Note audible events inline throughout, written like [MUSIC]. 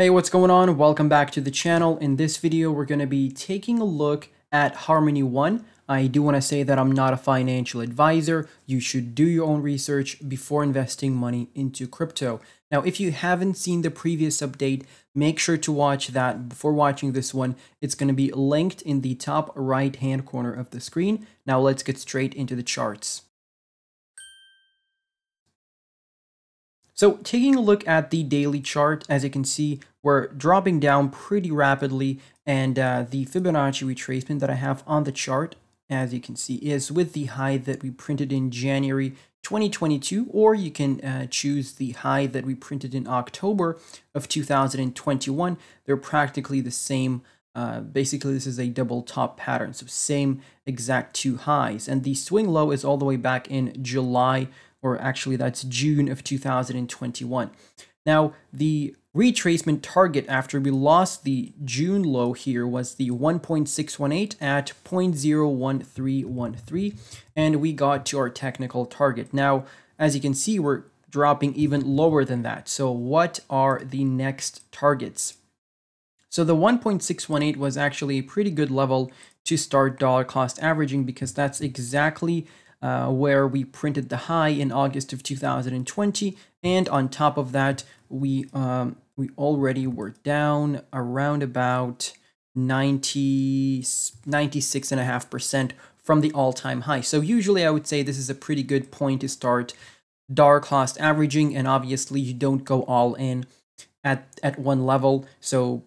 Hey, what's going on? Welcome back to the channel. In this video, we're going to be taking a look at Harmony One. I do want to say that I'm not a financial advisor. You should do your own research before investing money into crypto. Now, if you haven't seen the previous update, make sure to watch that before watching this one. It's going to be linked in the top right hand corner of the screen. Now, let's get straight into the charts. So taking a look at the daily chart, as you can see, we're dropping down pretty rapidly and uh, the Fibonacci retracement that I have on the chart, as you can see, is with the high that we printed in January 2022, or you can uh, choose the high that we printed in October of 2021. They're practically the same. Uh, basically, this is a double top pattern, so same exact two highs. And the swing low is all the way back in July or actually that's June of 2021. Now, the retracement target after we lost the June low here was the 1.618 at 0.01313, and we got to our technical target. Now, as you can see, we're dropping even lower than that. So what are the next targets? So the 1.618 was actually a pretty good level to start dollar cost averaging because that's exactly uh, where we printed the high in August of 2020. And on top of that, we, um, we already were down around about 90, 96.5% from the all-time high. So usually I would say this is a pretty good point to start dark cost averaging. And obviously you don't go all in at, at one level. So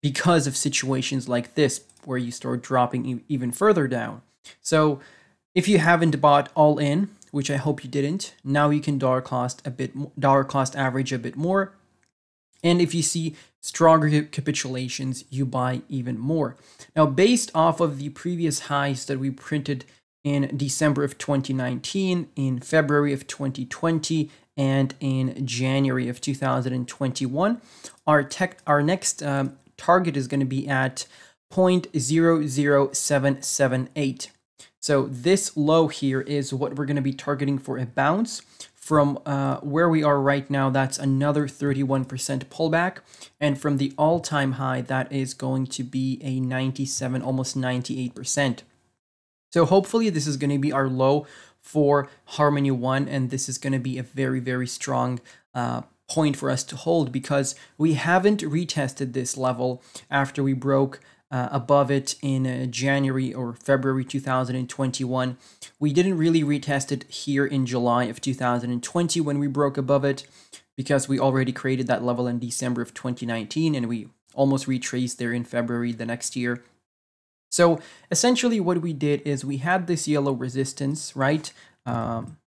because of situations like this, where you start dropping even further down. So if you haven't bought all in, which I hope you didn't, now you can dollar cost a bit dollar cost average a bit more. And if you see stronger capitulations, you buy even more. Now, based off of the previous highs that we printed in December of 2019, in February of 2020, and in January of 2021, our tech our next um, target is going to be at 0.00778. So this low here is what we're going to be targeting for a bounce from uh, where we are right now, that's another 31% pullback. And from the all-time high, that is going to be a 97, almost 98%. So hopefully this is going to be our low for Harmony 1, and this is going to be a very, very strong uh, point for us to hold because we haven't retested this level after we broke uh, above it in uh, January or February 2021. We didn't really retest it here in July of 2020 when we broke above it because we already created that level in December of 2019 and we almost retraced there in February the next year. So essentially what we did is we had this yellow resistance, right? Um,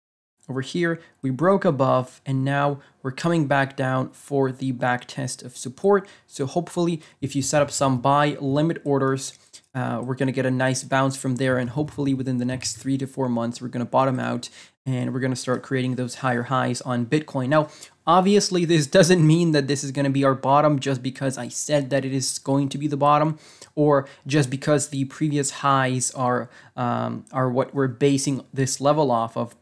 over here, we broke above and now we're coming back down for the back test of support. So hopefully if you set up some buy limit orders, uh, we're going to get a nice bounce from there. And hopefully within the next three to four months, we're going to bottom out and we're going to start creating those higher highs on Bitcoin. Now, obviously, this [LAUGHS] doesn't mean that this is going to be our bottom just because I said that it is going to be the bottom or just because the previous highs are, um, are what we're basing this level off of.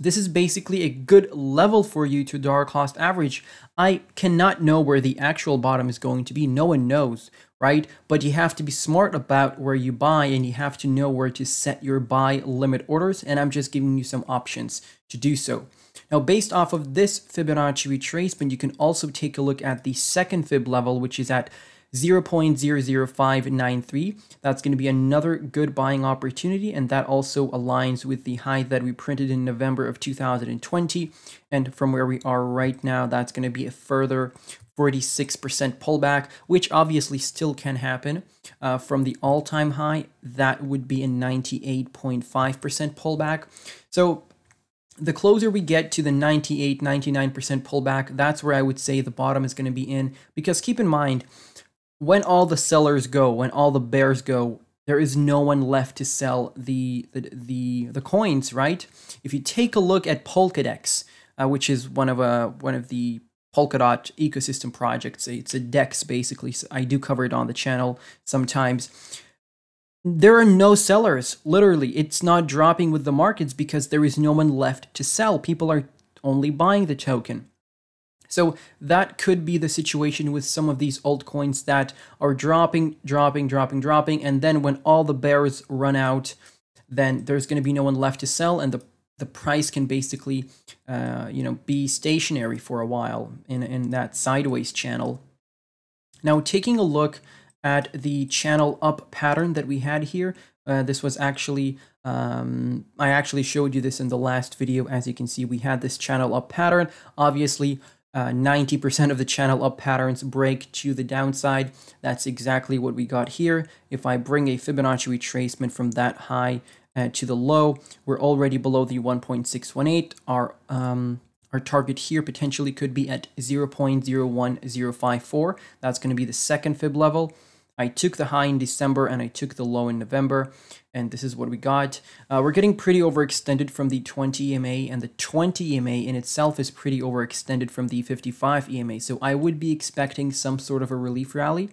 This is basically a good level for you to dollar cost average. I cannot know where the actual bottom is going to be. No one knows, right? But you have to be smart about where you buy and you have to know where to set your buy limit orders. And I'm just giving you some options to do so. Now, based off of this Fibonacci retracement, you can also take a look at the second Fib level, which is at 0.00593. That's going to be another good buying opportunity, and that also aligns with the high that we printed in November of 2020. And from where we are right now, that's going to be a further 46% pullback, which obviously still can happen. Uh, from the all time high, that would be a 98.5% pullback. So the closer we get to the 98, 99% pullback, that's where I would say the bottom is going to be in. Because keep in mind, when all the sellers go, when all the bears go, there is no one left to sell the the the, the coins, right? If you take a look at Polkadex, uh, which is one of uh, one of the Polkadot ecosystem projects, it's a dex basically. So I do cover it on the channel sometimes. There are no sellers. Literally, it's not dropping with the markets because there is no one left to sell. People are only buying the token. So that could be the situation with some of these altcoins that are dropping, dropping, dropping, dropping, and then when all the bears run out, then there's going to be no one left to sell, and the the price can basically, uh, you know, be stationary for a while in in that sideways channel. Now taking a look at the channel up pattern that we had here. Uh, this was actually, um, I actually showed you this in the last video. As you can see, we had this channel up pattern. Obviously, 90% uh, of the channel up patterns break to the downside. That's exactly what we got here. If I bring a Fibonacci retracement from that high uh, to the low, we're already below the 1.618. Our, um, our target here potentially could be at 0.01054. That's going to be the second Fib level. I took the high in December and I took the low in November, and this is what we got. Uh, we're getting pretty overextended from the 20 EMA, and the 20 EMA in itself is pretty overextended from the 55 EMA, so I would be expecting some sort of a relief rally,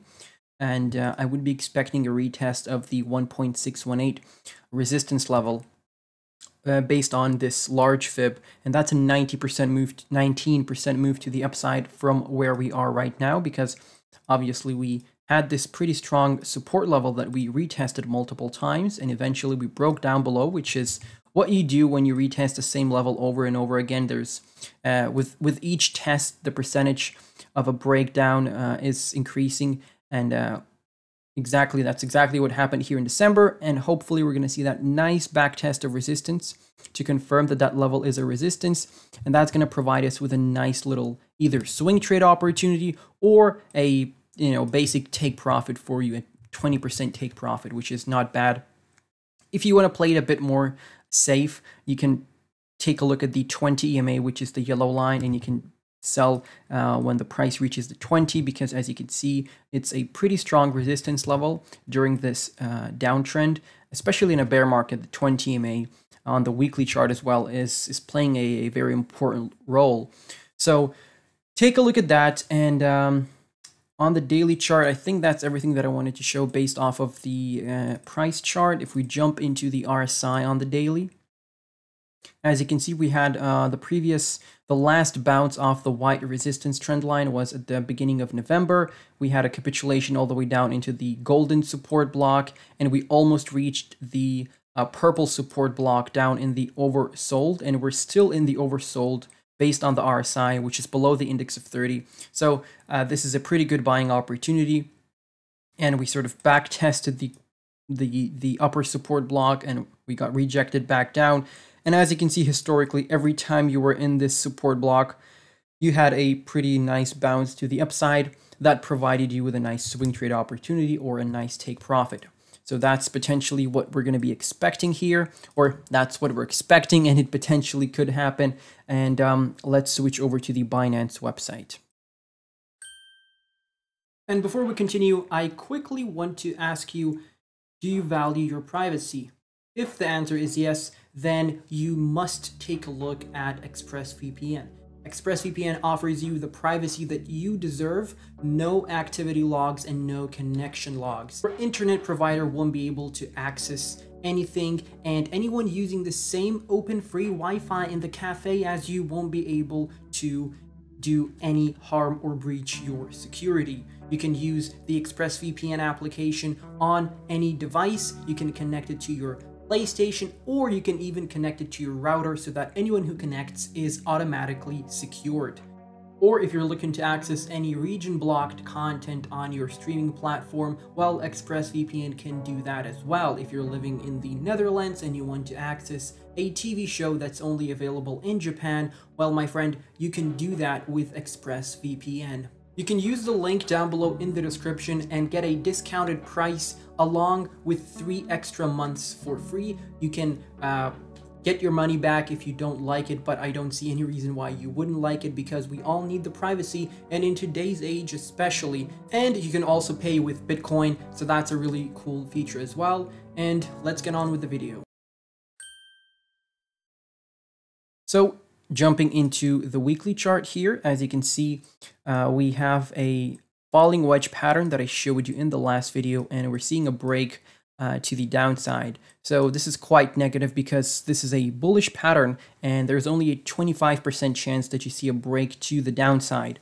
and uh, I would be expecting a retest of the 1.618 resistance level. Uh, based on this large fib, and that's a 90% move, 19% move to the upside from where we are right now, because obviously we had this pretty strong support level that we retested multiple times and eventually we broke down below, which is what you do when you retest the same level over and over again. There's uh, with with each test, the percentage of a breakdown uh, is increasing, and uh, exactly that's exactly what happened here in December. And hopefully, we're going to see that nice back test of resistance to confirm that that level is a resistance, and that's going to provide us with a nice little either swing trade opportunity or a you know, basic take profit for you at 20% take profit, which is not bad. If you want to play it a bit more safe, you can take a look at the 20 EMA, which is the yellow line, and you can sell uh, when the price reaches the 20 because as you can see it's a pretty strong resistance level during this uh, downtrend especially in a bear market the 20 ema on the weekly chart as well is is playing a, a very important role so take a look at that and um, on the daily chart, I think that's everything that I wanted to show based off of the uh, price chart. If we jump into the RSI on the daily, as you can see, we had uh, the previous, the last bounce off the white resistance trend line was at the beginning of November. We had a capitulation all the way down into the golden support block, and we almost reached the uh, purple support block down in the oversold, and we're still in the oversold based on the RSI, which is below the index of 30. So uh, this is a pretty good buying opportunity. And we sort of back tested the, the, the upper support block and we got rejected back down. And as you can see, historically, every time you were in this support block, you had a pretty nice bounce to the upside that provided you with a nice swing trade opportunity or a nice take profit. So that's potentially what we're going to be expecting here, or that's what we're expecting, and it potentially could happen. And um, let's switch over to the Binance website. And before we continue, I quickly want to ask you, do you value your privacy? If the answer is yes, then you must take a look at ExpressVPN. ExpressVPN offers you the privacy that you deserve, no activity logs and no connection logs. Your internet provider won't be able to access anything and anyone using the same open free Wi-Fi in the cafe as you won't be able to do any harm or breach your security. You can use the ExpressVPN application on any device. You can connect it to your PlayStation, or you can even connect it to your router so that anyone who connects is automatically secured. Or if you're looking to access any region blocked content on your streaming platform, well, ExpressVPN can do that as well. If you're living in the Netherlands and you want to access a TV show that's only available in Japan, well, my friend, you can do that with ExpressVPN. You can use the link down below in the description and get a discounted price along with three extra months for free. You can uh, get your money back if you don't like it, but I don't see any reason why you wouldn't like it because we all need the privacy and in today's age especially. And you can also pay with Bitcoin, so that's a really cool feature as well. And let's get on with the video. So Jumping into the weekly chart here, as you can see, uh, we have a falling wedge pattern that I showed you in the last video, and we're seeing a break uh, to the downside. So this is quite negative because this is a bullish pattern, and there's only a 25% chance that you see a break to the downside.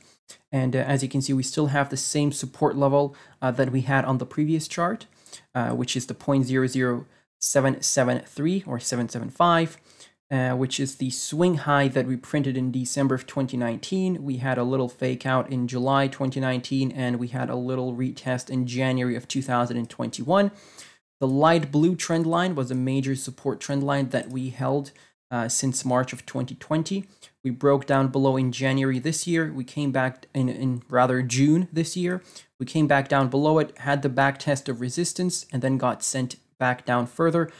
And uh, as you can see, we still have the same support level uh, that we had on the previous chart, uh, which is the 0.00773 or 775 uh, which is the swing high that we printed in December of 2019. We had a little fake out in July 2019, and we had a little retest in January of 2021. The light blue trend line was a major support trend line that we held uh, since March of 2020. We broke down below in January this year. We came back in, in rather June this year. We came back down below it, had the back test of resistance, and then got sent back down further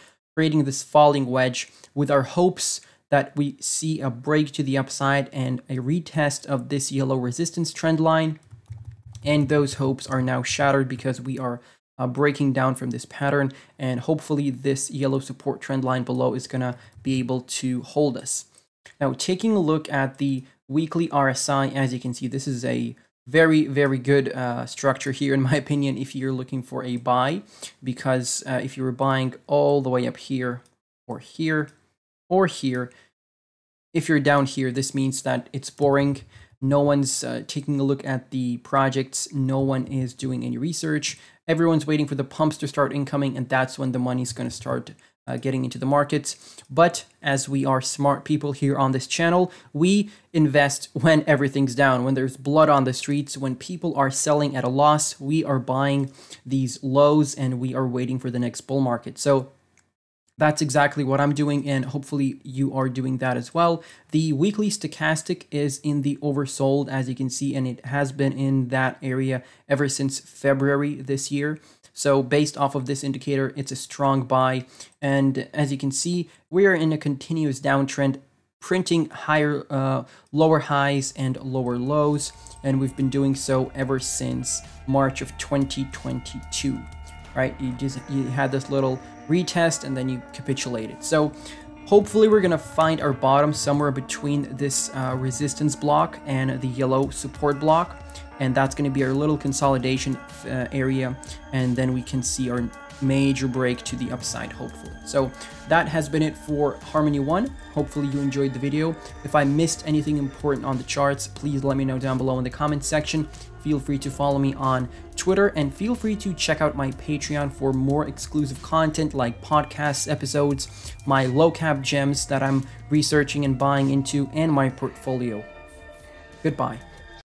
creating this falling wedge with our hopes that we see a break to the upside and a retest of this yellow resistance trend line. And those hopes are now shattered because we are uh, breaking down from this pattern. And hopefully this yellow support trend line below is going to be able to hold us. Now taking a look at the weekly RSI, as you can see, this is a very, very good uh, structure here, in my [LAUGHS] opinion, if you're looking for a buy, because uh, if you were buying all the way up here or here or here, if you're down here, this means that it's boring. No one's uh, taking a look at the projects. No one is doing any research. Everyone's waiting for the pumps to start incoming, and that's when the money's going to start uh, getting into the markets. But as we are smart people here on this channel, we invest when everything's down, when there's blood on the streets, when people are selling at a loss, we are buying these lows and we are waiting for the next bull market. So that's exactly what I'm doing, and hopefully you are doing that as well. The weekly stochastic is in the oversold, as you can see, and it has been in that area ever since February this year. So based off of this indicator, it's a strong buy. And as you can see, we are in a continuous downtrend printing higher uh, lower highs and lower lows and we've been doing so ever since March of 2022 right? You just you had this little retest and then you capitulated. So hopefully we're gonna find our bottom somewhere between this uh, resistance block and the yellow support block. And that's gonna be our little consolidation uh, area. And then we can see our major break to the upside, hopefully. So that has been it for Harmony 1. Hopefully you enjoyed the video. If I missed anything important on the charts, please let me know down below in the comment section. Feel free to follow me on Twitter, and feel free to check out my Patreon for more exclusive content like podcast episodes, my low cap gems that I'm researching and buying into, and my portfolio. Goodbye.